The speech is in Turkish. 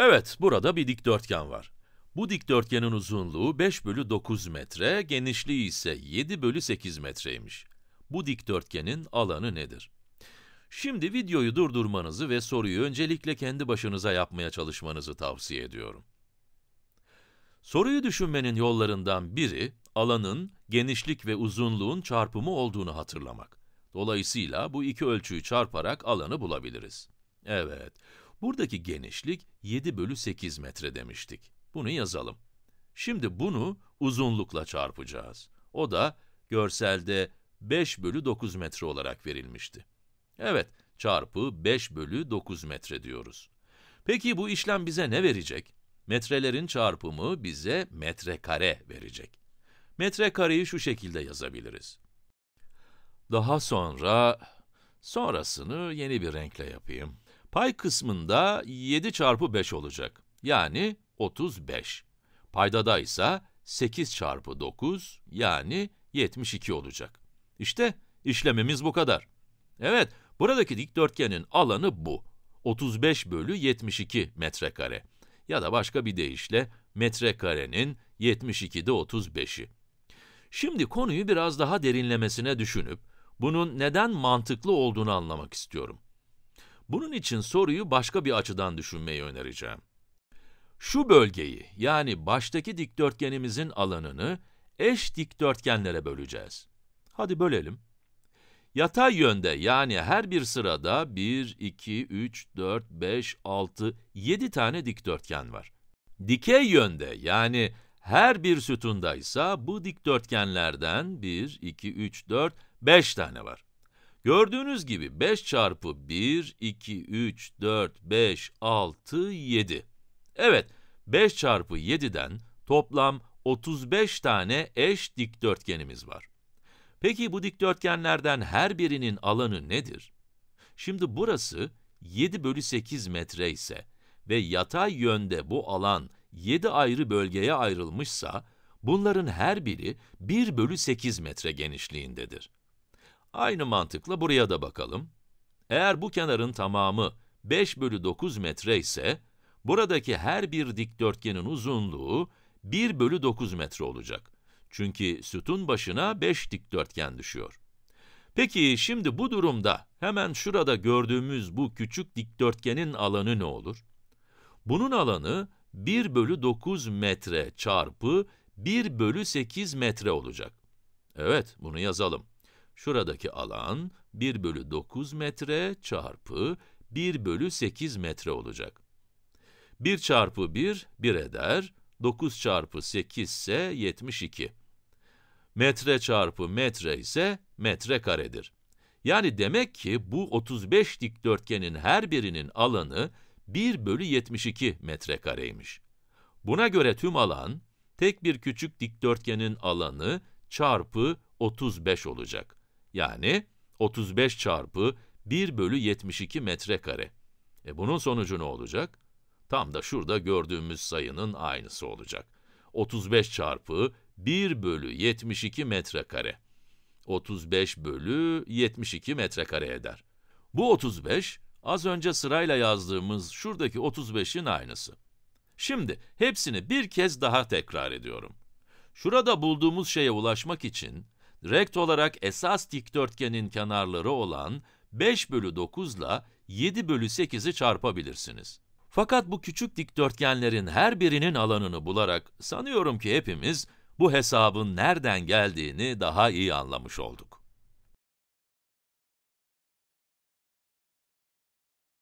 Evet, burada bir dikdörtgen var. Bu dikdörtgenin uzunluğu 5 bölü 9 metre, genişliği ise 7 bölü 8 metreymiş. Bu dikdörtgenin alanı nedir? Şimdi videoyu durdurmanızı ve soruyu öncelikle kendi başınıza yapmaya çalışmanızı tavsiye ediyorum. Soruyu düşünmenin yollarından biri, alanın, genişlik ve uzunluğun çarpımı olduğunu hatırlamak. Dolayısıyla bu iki ölçüyü çarparak alanı bulabiliriz. Evet, Buradaki genişlik 7 bölü 8 metre demiştik. Bunu yazalım. Şimdi bunu uzunlukla çarpacağız. O da görselde 5 bölü 9 metre olarak verilmişti. Evet, çarpı 5 bölü 9 metre diyoruz. Peki bu işlem bize ne verecek? Metrelerin çarpımı bize metrekare verecek. Metrekareyi şu şekilde yazabiliriz. Daha sonra, sonrasını yeni bir renkle yapayım. Pay kısmında 7 çarpı 5 olacak. Yani 35. Paydada ise 8 çarpı 9 yani 72 olacak. İşte işlemimiz bu kadar. Evet, buradaki dikdörtgenin alanı bu. 35 bölü 72 metrekare. Ya da başka bir deyişle metrekarenin 72'de 35'i. Şimdi konuyu biraz daha derinlemesine düşünüp, bunun neden mantıklı olduğunu anlamak istiyorum. Bunun için soruyu başka bir açıdan düşünmeyi önereceğim. Şu bölgeyi, yani baştaki dikdörtgenimizin alanını eş dikdörtgenlere böleceğiz. Hadi bölelim. Yatay yönde yani her bir sırada 1, 2, 3, 4, 5, 6, 7 tane dikdörtgen var. Dikey yönde yani her bir sütunda ise bu dikdörtgenlerden 1, 2, 3, 4, 5 tane var. Gördüğünüz gibi 5 çarpı 1, 2, 3, 4, 5, 6, 7. Evet, 5 çarpı 7'den toplam 35 tane eş dikdörtgenimiz var. Peki bu dikdörtgenlerden her birinin alanı nedir? Şimdi burası 7 bölü 8 metre ise ve yatay yönde bu alan 7 ayrı bölgeye ayrılmışsa, bunların her biri 1 bölü 8 metre genişliğindedir. Aynı mantıkla buraya da bakalım. Eğer bu kenarın tamamı 5 bölü 9 metre ise, buradaki her bir dikdörtgenin uzunluğu 1 bölü 9 metre olacak. Çünkü sütun başına 5 dikdörtgen düşüyor. Peki şimdi bu durumda hemen şurada gördüğümüz bu küçük dikdörtgenin alanı ne olur? Bunun alanı 1 bölü 9 metre çarpı 1 bölü 8 metre olacak. Evet, bunu yazalım. Şuradaki alan 1 bölü 9 metre çarpı 1 bölü 8 metre olacak. 1 çarpı 1, 1 eder. 9 çarpı 8 ise 72. Metre çarpı metre ise metre karedir. Yani demek ki bu 35 dikdörtgenin her birinin alanı 1 bölü 72 kareymiş. Buna göre tüm alan, tek bir küçük dikdörtgenin alanı çarpı 35 olacak. Yani 35 çarpı 1 bölü 72 metrekare. E bunun sonucu ne olacak? Tam da şurada gördüğümüz sayının aynısı olacak. 35 çarpı 1 bölü 72 metrekare. 35 bölü 72 metrekare eder. Bu 35, az önce sırayla yazdığımız şuradaki 35'in aynısı. Şimdi hepsini bir kez daha tekrar ediyorum. Şurada bulduğumuz şeye ulaşmak için rekt olarak esas dikdörtgenin kenarları olan 5 bölü 9 ile 7 bölü 8'i çarpabilirsiniz. Fakat bu küçük dikdörtgenlerin her birinin alanını bularak sanıyorum ki hepimiz bu hesabın nereden geldiğini daha iyi anlamış olduk.